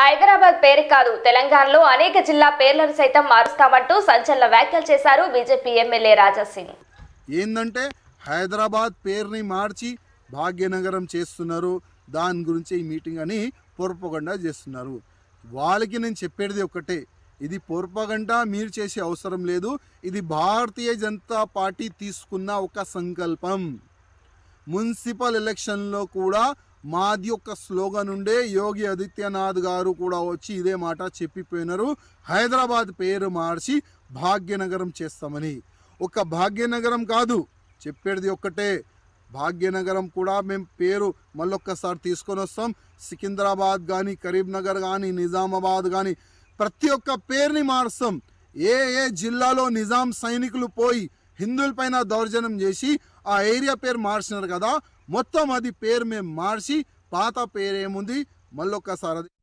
హైదరాబాద్ పేరు కాదు తెలంగాణలో అనేక జిల్లా పేర్లను సైతం మారుస్తామంటూ సంచలన వ్యాఖ్యలు చేశారు బీజేపీ ఎమ్మెల్యే రాజాసింగ్ ఏంటంటే హైదరాబాద్ పేరుని మార్చి భాగ్యనగరం చేస్తున్నారు దాని గురించి ఈ మీటింగ్ అని పొరపగండా చేస్తున్నారు వాళ్ళకి నేను చెప్పేది ఒకటే ఇది పొరపగంట మీరు చేసే అవసరం లేదు ఇది భారతీయ జనతా పార్టీ తీసుకున్న ఒక సంకల్పం మున్సిపల్ ఎలక్షన్లో కూడా మాది యొక్క స్లోగన్ ఉండే యోగి ఆదిత్యనాథ్ గారు కూడా వచ్చి ఇదే మాట చెప్పిపోయినారు హైదరాబాద్ పేరు మార్చి భాగ్యనగరం చేస్తామని ఒక భాగ్యనగరం కాదు చెప్పేది ఒక్కటే భాగ్యనగరం కూడా మేము పేరు మళ్ళొక్కసారి తీసుకొని వస్తాం సికింద్రాబాద్ కానీ కరీంనగర్ కానీ నిజామాబాద్ కానీ ప్రతి ఒక్క పేరుని మారుస్తాం ఏ ఏ జిల్లాలో నిజాం సైనికులు పోయి హిందువుల పైన దౌర్జన్యం చేసి ఆ ఏరియా పేరు మార్చినారు కదా మొత్తం అది పేరు మేము మార్చి పాత పేరేముంది మళ్ళొక్కసారి అది